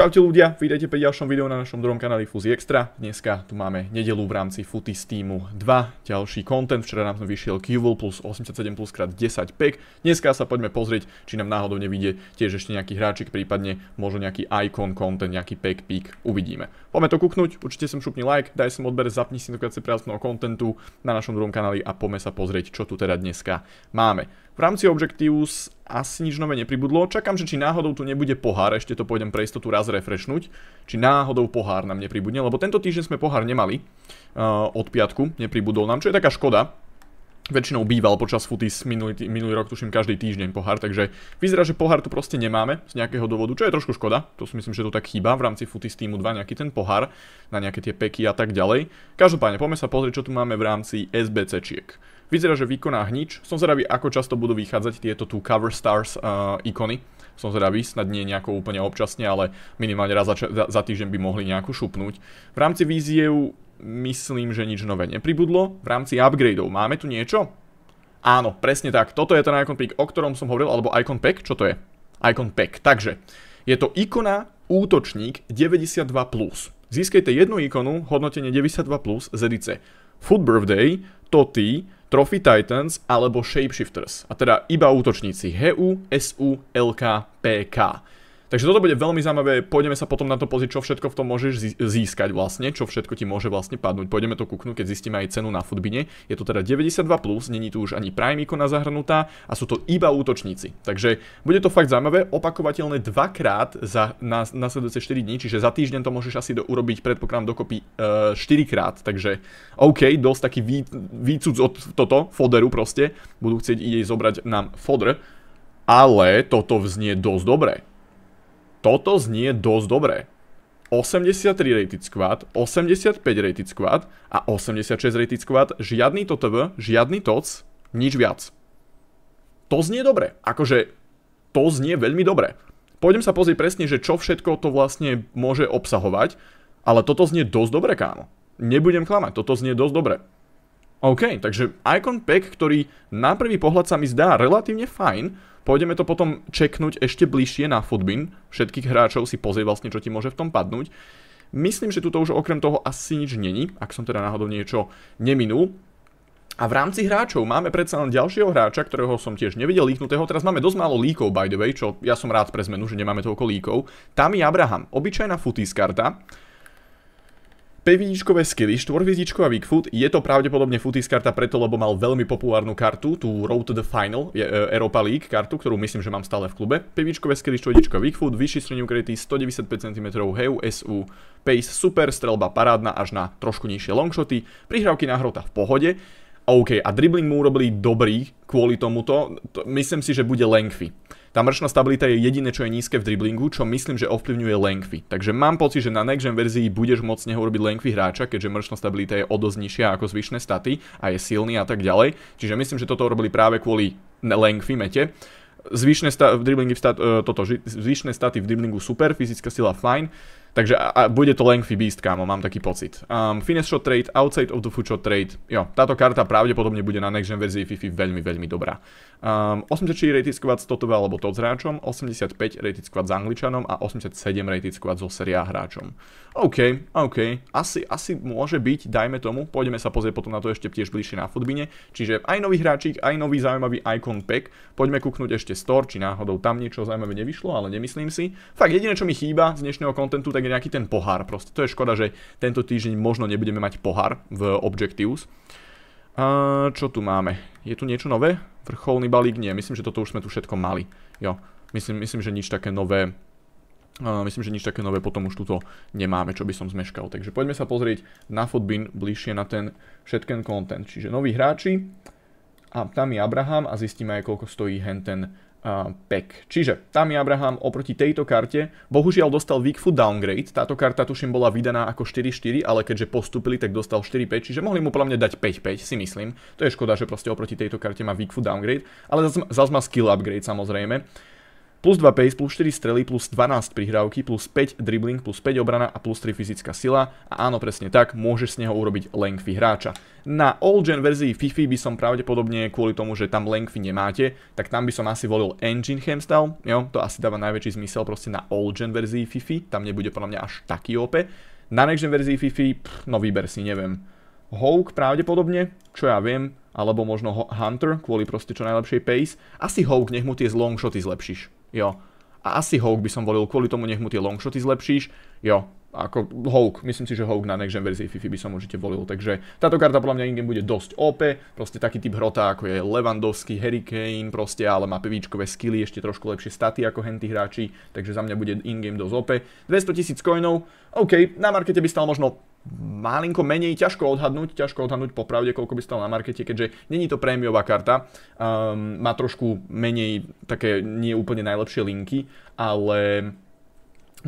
Čaute ľudia, vydajte pri ďalšom videu na našom druhom kanáli Fúzi Extra. Dneska tu máme nedelu v rámci Futy z týmu 2, ďalší content. Včera nám vyšiel QVL plus 87 plus krát 10 pek. Dneska sa poďme pozrieť, či nám náhodou nevíde tiež ešte nejaký hráčik, prípadne možno nejaký icon content, nejaký pek pík, uvidíme. Poďme to kúknuť, určite som šupni like, daj som odber, zapni si notifikácie prihlasného kontentu na našom druhom kanáli a poďme sa pozrieť, čo tu teda dneska máme. V rámci Objectives asi nič nové nepribudlo. Čakám, že či náhodou tu nebude pohár, ešte to pôjdem pre istotu raz refreshnúť, či náhodou pohár nám nepribudne, lebo tento týždeň sme pohár nemali uh, od piatku, nepribudol nám, čo je taká škoda. Väčšinou býval počas futis minulý, minulý rok, tuším, každý týždeň pohár, takže vyzerá, že pohár tu proste nemáme z nejakého dôvodu, čo je trošku škoda. To si myslím, že to tak chýba v rámci futis týmu 2, nejaký ten pohár na nejaké tie peky a tak ďalej. Každopádne, poďme sa pozrieť, čo tu máme v rámci SBC. čiek Vyzerá, že vykoná hnič. Som zvedavý, ako často budú vychádzať tieto tu Cover Stars uh, ikony. Som zvedavý, snad nie nejako úplne občasne, ale minimálne raz za, za, za týždeň by mohli nejakú šupnúť. V rámci víziev myslím, že nič nové nepribudlo. V rámci upgradeov máme tu niečo? Áno, presne tak. Toto je ten Icon pick, o ktorom som hovoril, alebo Icon Pack. Čo to je? Icon Pack. Takže, je to ikona útočník 92+. Získajte jednu ikonu, hodnotenie 92+, z edice Food Birthday, Toty, Trophy Titans alebo Shapeshifters, a teda iba útočníci HU, SU, LK, PK. Takže toto bude veľmi zaujímavé, pôjdeme sa potom na to pozrieť, čo všetko v tom môžeš získať vlastne, čo všetko ti môže vlastne padnúť. Pôjdeme to kúknúť, keď zistíme aj cenu na futbine. Je to teda 92+, plus, není tu už ani prime ikona zahrnutá a sú to iba útočníci. Takže bude to fakt zaujímavé, opakovateľné dvakrát za nasledujúce na 4 dní, čiže za týždeň to môžeš asi urobiť predpokladám dokopy 4 e, krát. Takže OK, dosť taký výcud od toto, foderu proste. Budú chcieť ide zobrať nám fodr, ale toto vznie dosť dobre. Toto znie dosť dobre. 83 rated squad, 85 rated squad a 86 rated squad, žiadny TTV, žiadny TOC, nič viac. To znie dobre, akože to znie veľmi dobre. Pôjdem sa pozrieť presne, že čo všetko to vlastne môže obsahovať, ale toto znie dosť dobre, kámo. Nebudem klamať, toto znie dosť dobre. OK, takže Icon Pack, ktorý na prvý pohľad sa mi zdá relatívne fajn, pôjdeme to potom čeknúť ešte bližšie na Footbin, všetkých hráčov si pozrie vlastne, čo ti môže v tom padnúť. Myslím, že tuto už okrem toho asi nič není, ak som teda náhodou niečo neminul. A v rámci hráčov máme predsa len ďalšieho hráča, ktorého som tiež nevidel líknutého. Teraz máme dosť málo líkov, by the way, čo ja som rád pre zmenu, že nemáme toľko líkov. Tam je Abraham, obyčajná futis karta 5 vidičkové skilly, 4 vidičková Weak foot, Je to pravdepodobne Footies karta preto, lebo mal veľmi populárnu kartu, tú Road to the Final, je, e, Europa League kartu, ktorú myslím, že mám stále v klube. 5 vidičkové skilly, 4 vidičková Weak foot, vyšší stream ukrytý, 195 cm, heu, SU, pace, super, strelba parádna až na trošku nižšie longshoty, prihrávky na hrota v pohode. OK, a dribbling mu urobili dobrý kvôli tomuto, to, myslím si, že bude lengthy. Tá mrčná stabilita je jediné, čo je nízke v driblingu, čo myslím, že ovplyvňuje lengthy. Takže mám pocit, že na next gen verzii budeš môcť neho urobiť lengthy hráča, keďže mrčná stabilita je o dosť nižšia ako zvyšné staty a je silný a tak ďalej. Čiže myslím, že toto robili práve kvôli lengthy mete. Zvyšné, sta- v stat- e, toto, zvyšné staty v driblingu super, fyzická sila fajn, Takže a, a bude to lengthy beast, kámo, mám taký pocit. Um, finesse shot trade, outside of the foot shot trade. Jo, táto karta pravdepodobne bude na next gen verzii FIFA veľmi, veľmi dobrá. Um, 84 rated squad s Totova alebo Tot s hráčom, 85 rated squad s Angličanom a 87 rated squad so seriá hráčom. OK, OK, asi, asi môže byť, dajme tomu, pôjdeme sa pozrieť potom na to ešte tiež bližšie na fotbine. čiže aj nový hráčik, aj nový zaujímavý Icon Pack, poďme kúknúť ešte store, či náhodou tam niečo zaujímavé nevyšlo, ale nemyslím si. Fakt jediné, čo mi chýba z dnešného kontentu, tak nejaký ten pohár proste. To je škoda, že tento týždeň možno nebudeme mať pohár v Objectives. A čo tu máme? Je tu niečo nové? Vrcholný balík? Nie, myslím, že toto už sme tu všetko mali. Jo, myslím, myslím že nič také nové myslím, že nič také nové potom už tuto nemáme, čo by som zmeškal. Takže poďme sa pozrieť na Fotbin bližšie na ten všetken content. Čiže noví hráči, a tam je Abraham a zistíme aj koľko stojí hen ten pack. Čiže Tammy Abraham oproti tejto karte bohužiaľ dostal weak foot downgrade. Táto karta tuším bola vydaná ako 4-4, ale keďže postupili, tak dostal 4-5, čiže mohli mu podľa mňa dať 5-5, si myslím. To je škoda, že proste oproti tejto karte má weak foot downgrade, ale zase má skill upgrade samozrejme. Plus 2 pace, plus 4 strely, plus 12 prihrávky, plus 5 dribbling, plus 5 obrana a plus 3 fyzická sila. A áno, presne tak, môžeš z neho urobiť lengthy hráča. Na old-gen verzii FIFA by som pravdepodobne kvôli tomu, že tam lengthy nemáte, tak tam by som asi volil engine hamstyle, jo, to asi dáva najväčší zmysel proste na old-gen verzii FIFA, tam nebude podľa mňa až taký OP. Na next-gen verzii FIFA, pff, no výber si, neviem. Hawk pravdepodobne, čo ja viem, alebo možno Hunter, kvôli proste čo najlepšej pace. Asi Hawk, nech mu tie z longshoty zlepšíš. Jo. A asi Hawk by som volil, kvôli tomu nech mu tie longshoty zlepšíš. Jo, ako Hawk, myslím si, že Hawk na next gen verzii Fifi by som určite volil, takže táto karta podľa mňa ingame bude dosť OP, proste taký typ hrota ako je Levandovský, Hurricane, proste, ale má pevíčkové skilly, ešte trošku lepšie staty ako henty hráči, takže za mňa bude ingame dosť OP. 200 tisíc coinov, OK, na markete by stal možno malinko menej ťažko odhadnúť, ťažko odhadnúť popravde, koľko by stalo na markete, keďže není to prémiová karta, um, má trošku menej také nie úplne najlepšie linky, ale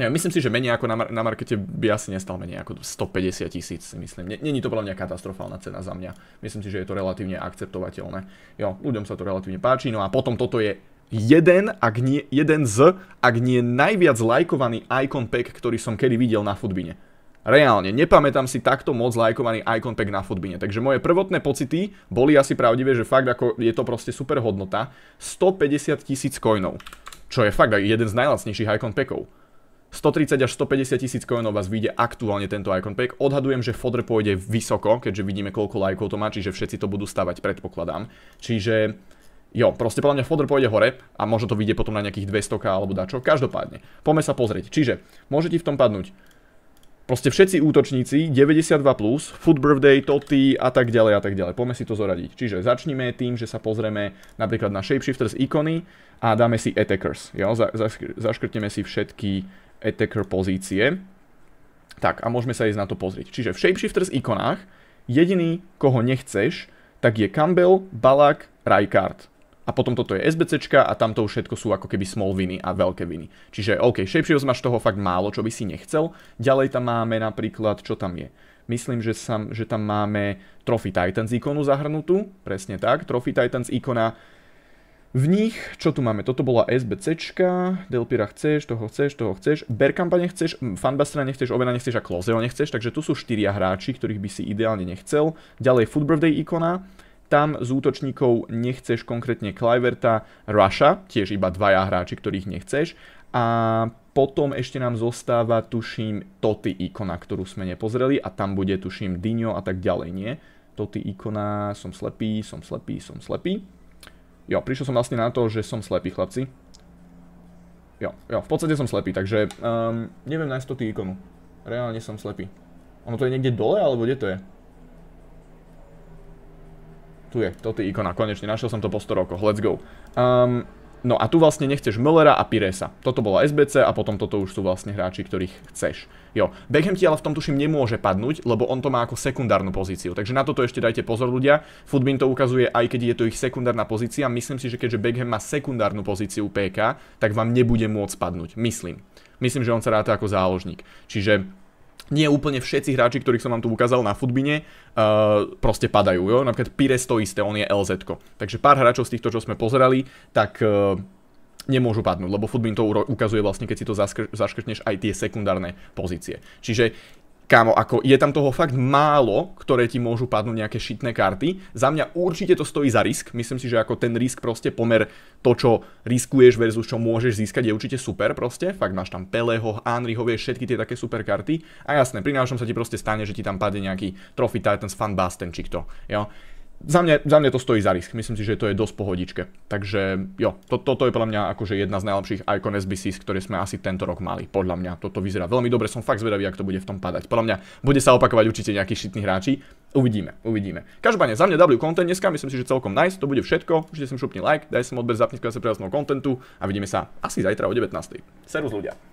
ja, myslím si, že menej ako na, mar- na markete by asi nestal menej ako 150 tisíc, myslím. Není to podľa mňa katastrofálna cena za mňa. Myslím si, že je to relatívne akceptovateľné. Jo, ľuďom sa to relatívne páči, no a potom toto je jeden, ak nie, jeden z, ak nie najviac lajkovaný icon pack, ktorý som kedy videl na futbine Reálne, nepamätám si takto moc lajkovaný icon pack na fotbine. Takže moje prvotné pocity boli asi pravdivé, že fakt ako je to proste super hodnota. 150 tisíc coinov, čo je fakt jeden z najlacnejších icon packov. 130 až 150 tisíc coinov vás vyjde aktuálne tento icon pack. Odhadujem, že fodr pôjde vysoko, keďže vidíme koľko lajkov to má, čiže všetci to budú stavať, predpokladám. Čiže Jo, proste podľa mňa fodr pôjde hore a možno to vyjde potom na nejakých 200 alebo dačo. Každopádne, poďme sa pozrieť. Čiže môžete v tom padnúť proste všetci útočníci, 92+, plus, Food Birthday, Toty a tak ďalej a tak ďalej. Poďme si to zoradiť. Čiže začníme tým, že sa pozrieme napríklad na Shapeshifters ikony a dáme si Attackers. Jo? Za, za, zaškrtneme si všetky Attacker pozície. Tak a môžeme sa ísť na to pozrieť. Čiže v Shapeshifters ikonách jediný, koho nechceš, tak je Campbell, Balak, Rajkard a potom toto je SBCčka a tamto všetko sú ako keby small viny a veľké viny. Čiže OK, shapeshifts máš toho fakt málo, čo by si nechcel. Ďalej tam máme napríklad, čo tam je. Myslím, že, že tam máme Trophy Titans ikonu zahrnutú, presne tak, Trophy Titans ikona. V nich, čo tu máme, toto bola SBCčka, Delpira chceš, toho chceš, toho chceš, Berkampa nechceš, Fanbastra nechceš, Ovena nechceš a Closeo nechceš, takže tu sú štyria hráči, ktorých by si ideálne nechcel. Ďalej Food Birthday ikona, tam z útočníkov nechceš konkrétne Kluiverta, Rusha, tiež iba dvaja hráči, ktorých nechceš. A potom ešte nám zostáva, tuším, Toty ikona, ktorú sme nepozreli a tam bude, tuším, Dino a tak ďalej, nie? Toty ikona, som slepý, som slepý, som slepý. Jo, prišiel som vlastne na to, že som slepý, chlapci. Jo, jo, v podstate som slepý, takže um, neviem nájsť Toty ikonu. Reálne som slepý. Ono to je niekde dole, alebo kde to je? Tu je, toto je ikona, konečne, našiel som to po 100 rokoch, let's go. Um, no a tu vlastne nechceš Müllera a Piresa. Toto bola SBC a potom toto už sú vlastne hráči, ktorých chceš. Jo, Beckham ti ale v tom tuším nemôže padnúť, lebo on to má ako sekundárnu pozíciu. Takže na toto ešte dajte pozor ľudia. Footbin to ukazuje, aj keď je to ich sekundárna pozícia. Myslím si, že keďže Beckham má sekundárnu pozíciu PK, tak vám nebude môcť padnúť. Myslím. Myslím, že on sa ráta ako záložník. Čiže nie úplne všetci hráči, ktorých som vám tu ukázal na futbine, uh, proste padajú. Jo? Napríklad Pires to isté, on je LZ. -ko. Takže pár hráčov z týchto, čo sme pozerali, tak uh, nemôžu padnúť, lebo futbin to ukazuje vlastne, keď si to zaškrtneš aj tie sekundárne pozície. Čiže kámo, ako je tam toho fakt málo, ktoré ti môžu padnúť nejaké šitné karty. Za mňa určite to stojí za risk. Myslím si, že ako ten risk proste pomer to, čo riskuješ versus čo môžeš získať je určite super proste. Fakt máš tam Peleho, Anriho, vieš, všetky tie také super karty. A jasné, pri najlepšom sa ti proste stane, že ti tam padne nejaký Trophy Titans, Fun Basten či kto. Jo? za mňa, za mňa to stojí za risk. Myslím si, že to je dosť pohodičke. Takže jo, to, toto je podľa mňa akože jedna z najlepších Icon SBCs, ktoré sme asi tento rok mali. Podľa mňa toto vyzerá veľmi dobre, som fakt zvedavý, ak to bude v tom padať. Podľa mňa bude sa opakovať určite nejakých šitných hráči. Uvidíme, uvidíme. Každopádne, za mňa W content dneska, myslím si, že celkom nice, to bude všetko. Určite som šupni like, daj som odber, zapni sa prihlasného kontentu a vidíme sa asi zajtra o 19. Servus ľudia.